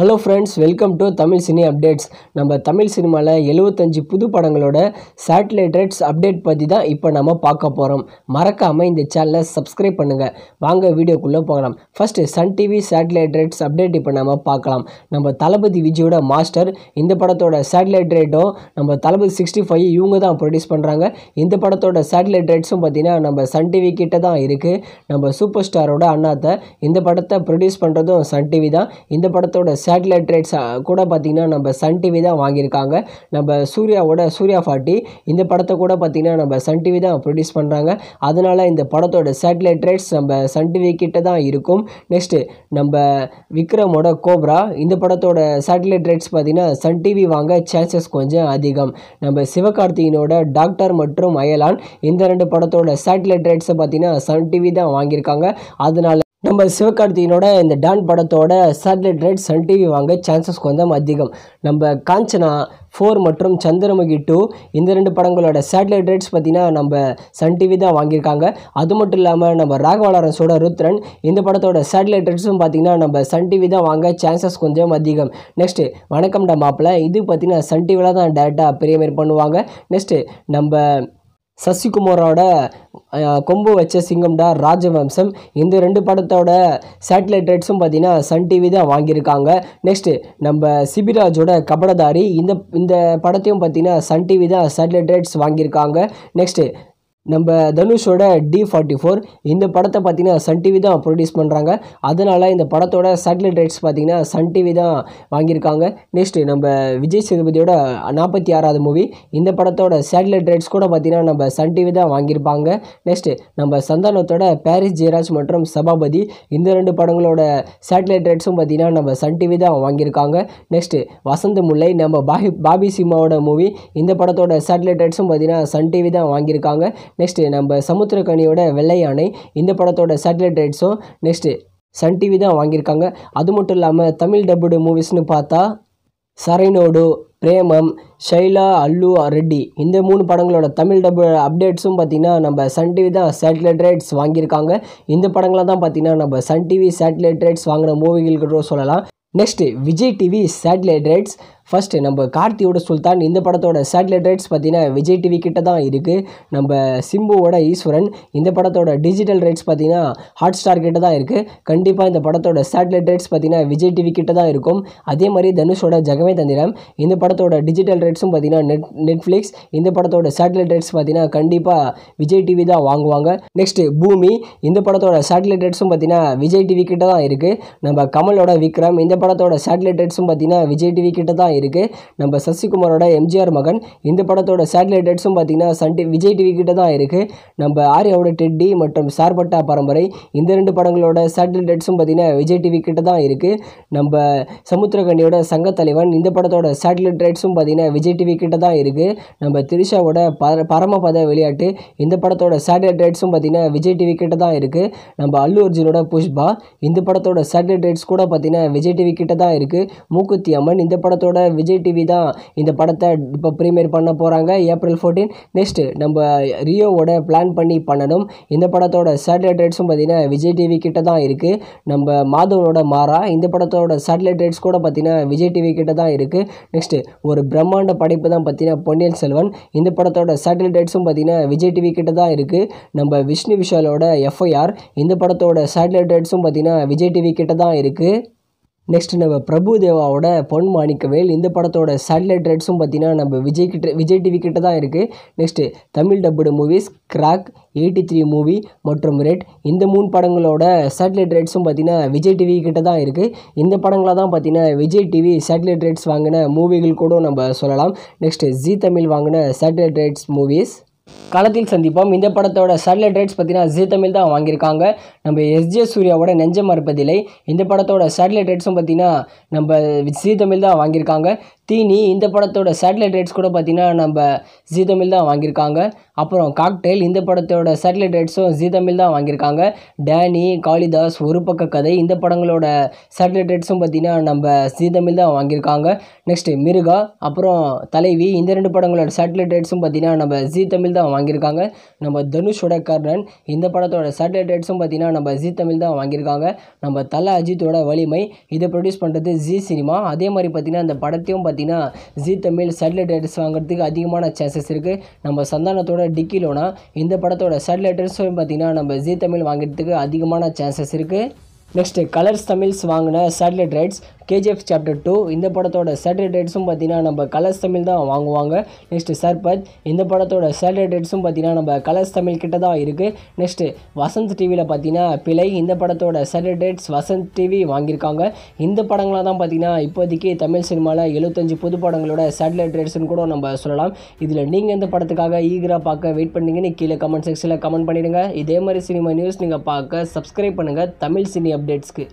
hello friends welcome to Tamil cine updates நம்ம தமிழ் சினிமாவில் எழுபத்தஞ்சு புது படங்களோட ரேட்ஸ் அப்டேட் பற்றி தான் இப்போ நம்ம பார்க்க போகிறோம் மறக்காமல் இந்த சேனலை சப்ஸ்கிரைப் பண்ணுங்கள் வாங்க வீடியோக்குள்ளே போகலாம் first Sun TV satellite rights update இப்போ நம்ம பார்க்கலாம் நம்ம தளபதி விஜயோட மாஸ்டர் இந்த படத்தோட சேட்டலைட் ரேட்டும் நம்ம தளபதி சிக்ஸ்டி ஃபைவ் இவங்க தான் ப்ரொடியூஸ் பண்ணுறாங்க இந்த படத்தோட சேட்டலைட் ரேட்ஸும் பார்த்திங்கன்னா நம்ம சன் டிவி கிட்ட தான் இருக்குது நம்ம சூப்பர் ஸ்டாரோட அண்ணாத்தை இந்த படத்தை ப்ரொடியூஸ் பண்ணுறதும் சன் டிவி தான் இந்த படத்தோட சேட்டலைட் ரைட்ஸ் கூட பார்த்திங்கன்னா நம்ம சன் டிவி தான் வாங்கியிருக்காங்க நம்ம சூர்யாவோட சூர்யா ஃபாட்டி இந்த படத்தை கூட பார்த்திங்கன்னா நம்ம சன் டிவி தான் ப்ரொடியூஸ் பண்ணுறாங்க அதனால் இந்த படத்தோட சேட்டலைட் ரைட்ஸ் நம்ம சன் டிவி கிட்ட தான் இருக்கும் நெக்ஸ்ட்டு நம்ம விக்ரமோட கோப்ரா இந்த படத்தோட சேட்டலைட் ரைட்ஸ் பார்த்திங்கன்னா சன் டிவி வாங்க சான்சஸ் கொஞ்சம் அதிகம் நம்ம சிவகார்த்திகனோட டாக்டர் மற்றும் அயலான் இந்த ரெண்டு படத்தோட சேட்டலைட் ரைட்ஸை பார்த்திங்கன்னா சன் டிவி தான் வாங்கியிருக்காங்க அதனால் நம்ம சிவகார்த்திகனோட இந்த டான் படத்தோட சேட்டலைட் ரைட் சன் டிவி வாங்க சான்சஸ் கொஞ்சம் அதிகம் நம்ம காஞ்சனா ஃபோர் மற்றும் சந்திரமுகி டூ இந்த ரெண்டு படங்களோட சேட்டலைட் ரைட்ஸ் பார்த்திங்கன்னா நம்ம சன் டிவி தான் வாங்கியிருக்காங்க அது மட்டும் இல்லாமல் நம்ம ராகவலரன்ஸோட ருத்ரன் இந்த படத்தோட சேட்டலைட் ரைட்ஸும் பார்த்திங்கன்னா நம்ம சன் டிவி தான் வாங்க சான்சஸ் கொஞ்சம் அதிகம் நெக்ஸ்ட்டு வணக்கம் டா மாப்பிள்ள இது பார்த்திங்கன்னா சன் டிவியில் தான் டேரெக்டாக பிரீமியர் பண்ணுவாங்க நெக்ஸ்ட்டு நம்ம சசிகுமாரோட கொம்பு வச்ச சிங்கம்டா ராஜவம்சம் இந்த ரெண்டு படத்தோட சேட்டலைட் ரைட்ஸும் பார்த்தீங்கன்னா சன் டிவி தான் வாங்கியிருக்காங்க நெக்ஸ்ட்டு நம்ம சிபிராஜோட கபடதாரி இந்த இந்த படத்தையும் பார்த்தீங்கன்னா சன் டிவி தான் சேட்டலைட் ரைட்ஸ் வாங்கியிருக்காங்க நெக்ஸ்ட்டு நம்ம தனுஷோட டி ஃபார்ட்டி ஃபோர் இந்த படத்தை பார்த்திங்கன்னா சன் டிவி தான் ப்ரொடியூஸ் பண்ணுறாங்க அதனால் இந்த படத்தோட சேட்டலைட் ரைட்ஸ் பார்த்திங்கன்னா சன் டிவி தான் வாங்கியிருக்காங்க நெக்ஸ்ட்டு நம்ம விஜய் சேதுபதியோட நாற்பத்தி ஆறாவது மூவி இந்த படத்தோட சேட்டலைட் ரைட்ஸ் கூட பார்த்திங்கன்னா நம்ம சன் டிவி தான் வாங்கியிருப்பாங்க நெக்ஸ்ட்டு நம்ம சந்தானத்தோட பாரிஸ் ஜெயராஜ் மற்றும் சபாபதி இந்த ரெண்டு படங்களோட சேட்டலைட் ரைட்ஸும் பார்த்திங்கன்னா நம்ம சன் டிவி தான் வாங்கியிருக்காங்க நெக்ஸ்ட்டு வசந்த முல்லை நம்ம பாபி பாபி சிம்மாவோட மூவி இந்த படத்தோட சேட்டலைட் ரைட்ஸும் பார்த்திங்கன்னா சன் டிவி தான் வாங்கியிருக்காங்க நெக்ஸ்ட்டு நம்ம சமுத்திரக்கனியோட வெள்ளை யானை இந்த படத்தோட சேட்டலைட் ரைட்ஸும் நெக்ஸ்ட்டு சன் டிவி தான் வாங்கியிருக்காங்க அது மட்டும் இல்லாமல் தமிழ் டப்புடு மூவிஸ்னு பார்த்தா சரைனோடு பிரேமம் ஷைலா அல்லு ரெட்டி இந்த மூணு படங்களோட தமிழ் டபு அப்டேட்ஸும் பார்த்திங்கன்னா நம்ம சன் டிவி தான் சேட்டலைட் ரைட்ஸ் வாங்கியிருக்காங்க இந்த படங்களை தான் பார்த்திங்கன்னா நம்ம சன் டிவி சேட்டலைட் ரைட்ஸ் வாங்கின மூவிகளுக்கு சொல்லலாம் next Vijay TV satellite rights first நம்ம கார்த்தியோட சுல்தான் இந்த படத்தோட சேட்டலைட் ரைட்ஸ் பார்த்தீங்கன்னா விஜய் டிவி கிட்ட தான் இருக்குது நம்ம சிம்புவோட ஈஸ்வரன் இந்த படத்தோட டிஜிட்டல் ரைட்ஸ் பார்த்தீங்கன்னா ஹாட் ஸ்டார் கிட்ட தான் இருக்குது கண்டிப்பாக இந்த படத்தோட சேட்டலைட் ரைட்ஸ் பார்த்தீங்கன்னா விஜய் டிவி கிட்ட தான் இருக்கும் அதே மாதிரி தனுஷோட ஜெகமே தந்திரம் இந்த படத்தோட டிஜிட்டல் ரைட்ஸும் பார்த்தீங்கன்னா நெட் நெட்ஃப்ளிக்ஸ் இந்த படத்தோட சேட்டலைட் ரைட்ஸ் பார்த்தீங்கன்னா கண்டிப்பாக விஜய் டிவி தான் வாங்குவாங்க நெக்ஸ்ட்டு பூமி இந்த படத்தோட சேட்டலைட் ரைட்ஸும் பார்த்தீங்கன்னா விஜய் டிவி கிட்ட தான் இருக்குது நம்ம கமலோட விக்ரம் இந்த படத்தோட சேட்டலைட் ரைட்ஸும் பார்த்தீங்கன்னா விஜய் டிவி கிட்ட தான் இருக்குது நம்ம சசிகுமாரோட எம்ஜிஆர் மகன் இந்த படத்தோட சேட்டலைட் டேட்ஸும் பார்த்திங்கன்னா சன் டி விஜய் டிவி கிட்ட தான் இருக்குது நம்ம ஆர்யாவோட டெட்டி மற்றும் சார்பட்டா பரம்பரை இந்த ரெண்டு படங்களோட சேட்டலைட் டேட்ஸும் பார்த்திங்கன்னா விஜய் டிவி கிட்ட தான் இருக்குது நம்ம சமுத்திரகண்ணியோட சங்கத்தலைவன் இந்த படத்தோட சேட்டலைட் ரைட்ஸும் பார்த்திங்கன்னா விஜய் டிவி கிட்ட தான் இருக்குது நம்ம திரிஷாவோட பர பரமபத விளையாட்டு இந்த படத்தோட சேட்டலைட் ரைட்ஸும் பார்த்திங்கன்னா விஜய் டிவி கிட்ட தான் இருக்குது நம்ம அல்லு அர்ஜுனோட புஷ்பா இந்த படத்தோட சேட்டலைட் ரைட்ஸ் கூட பார்த்திங்கன்னா விஜய் டிவி கிட்ட தான் இருக்குது மூக்குத்தி அம்மன் இந்த படத்தோட விஜய் டிவி தான் இந்த படத்தை இப்போ ப்ரீமியர் பண்ண போகிறாங்க ஏப்ரல் ஃபோர்டீன் நெக்ஸ்ட்டு நம்ம ரியோவோட பிளான் பண்ணி பண்ணணும் இந்த படத்தோட சேட்டலைட் ரேட்ஸும் பார்த்திங்கன்னா விஜய் டிவி கிட்ட தான் இருக்குது நம்ம மாதவனோட மாறா இந்த படத்தோட சேட்டலைட் ரேட்ஸ் கூட பார்த்திங்கன்னா விஜய் டிவி கிட்ட தான் இருக்குது நெக்ஸ்ட்டு ஒரு பிரம்மாண்ட படைப்பு தான் பார்த்தீங்கன்னா பொன்னியின் செல்வன் இந்த படத்தோட சேட்டலைட் ரேட்ஸும் பார்த்திங்கன்னா விஜய் டிவி கிட்ட தான் இருக்குது நம்ம விஷ்ணு விஷாலோட எஃப்ஐஆர் இந்த படத்தோட சேட்டலைட் ரேட்ஸும் பார்த்திங்கன்னா விஜய் டிவி கிட்ட தான் இருக்குது நெக்ஸ்ட் நம்ம பிரபு தேவாவோட பொன் மாணிக்கவேல் இந்த படத்தோட சேட்டலைட் ரைட்ஸும் பார்த்தீங்கன்னா நம்ம விஜய் கிட்ட விஜய் டிவி கிட்ட தான் இருக்குது next Tamil dubbed movies Krack eighty three movie மற்றும் ரெட் இந்த மூணு படங்களோட சேட்டலைட் ரைட்ஸும் பார்த்தீங்கன்னா விஜய் டிவி கிட்ட தான் இருக்குது இந்த படங்களை தான் பார்த்தீங்கன்னா விஜய் டிவி சேட்டலைட் ரைட்ஸ் வாங்கின மூவிகள் கூட நம்ம சொல்லலாம் நெக்ஸ்ட்டு ஜி தமிழ் வாங்கின சேட்டலைட் ரைட்ஸ் மூவிஸ் களத்தில் சந்திப்போம் இந்த படத்தோட சேட்டலைட் ரைட்ஸ் பார்த்தீங்கன்னா ஜி தமிழ் தான் வாங்கியிருக்காங்க நம்ம எஸ்ஜே சூர்யாவோட நெஞ்ச மறுப்பதில்லை இந்த படத்தோட சேட்டலைட் ரைட்ஸும் பார்த்தீங்கன்னா நம்ம ஜி தமிழ் தான் வாங்கியிருக்காங்க தீனி இந்த படத்தோட சேட்டலைட் ரைட்ஸ் கூட பார்த்திங்கன்னா நம்ம ஜீ தமிழ் தான் வாங்கியிருக்காங்க அப்புறம் காக்டெயில் இந்த படத்தோட சேட்டலைட் ரைட்ஸும் ஜீ தமிழ் தான் வாங்கியிருக்காங்க டேனி காளிதாஸ் ஒரு பக்க கதை இந்த படங்களோட சேட்டலைட் ரைட்ஸும் பார்த்திங்கன்னா நம்ம ஜீ தமிழ் தான் வாங்கியிருக்காங்க நெக்ஸ்ட்டு மிருகா அப்புறம் தலைவி இந்த ரெண்டு படங்களோட சேட்டலைட் ரைட்ஸும் பார்த்திங்கன்னா நம்ம ஜீ தமிழ் தான் வாங்கியிருக்காங்க நம்ம தனுஷோட கர்ணன் இந்த படத்தோட சேட்டலைட் ரைட்ஸும் பார்த்திங்கன்னா நம்ம ஜீ தமிழ் தான் வாங்கியிருக்காங்க நம்ம தலை அஜித்தோட வலிமை இதை ப்ரொடியூஸ் பண்ணுறது ஜி சினிமா அதே மாதிரி பார்த்திங்கன்னா அந்த படத்தையும் பார்த்திங்கன்னா பார்த்தீங்கன்னா ஜி தமிழ் சேட்டலைட் ரைட்ஸ் வாங்குறதுக்கு அதிகமான சான்சஸ் இருக்குது நம்ம சந்தானத்தோட டிக்கிலோனா இந்த படத்தோட சேட்டலைட் பார்த்தீங்கன்னா நம்ம ஜி தமிழ் வாங்குறதுக்கு அதிகமான சான்சஸ் இருக்குது நெக்ஸ்ட்டு கலர்ஸ் தமிழ்ஸ் வாங்கின satellite rights KGF chapter two இந்த படத்தோட சேட்டர்டேட்ஸும் பார்த்தீங்கன்னா நம்ம கலர்ஸ் தமிழ் தான் வாங்குவாங்க நெக்ஸ்ட்டு சர்பத் இந்த படத்தோட சேட்டர்டேட்ஸும் பார்த்தீங்கன்னா நம்ம கலர்ஸ் தமிழ் கிட்ட தான் இருக்குது நெக்ஸ்ட்டு வசந்த் டிவியில் பார்த்தீங்கன்னா பிழை இந்த படத்தோட சேட்டர்டேட்ஸ் வசந்த் டிவி வாங்கியிருக்காங்க இந்த படங்களாக தான் பார்த்தீங்கன்னா இப்போதைக்கு தமிழ் சினிமாவில் எழுபத்தஞ்சு புது படங்களோட சேட்டலைட் கூட நம்ம சொல்லலாம் இதில் நீங்கள் இந்த படத்துக்காக ஈகராக பார்க்க வெயிட் பண்ணீங்கன்னு கீழே கமெண்ட் செக்ஷனில் கமெண்ட் பண்ணிடுங்க இதே மாதிரி சினிமா நியூஸ் நீங்கள் பார்க்க சப்ஸ்கிரைப் பண்ணுங்கள் தமிழ் சினி அப்டேட்ஸ்க்கு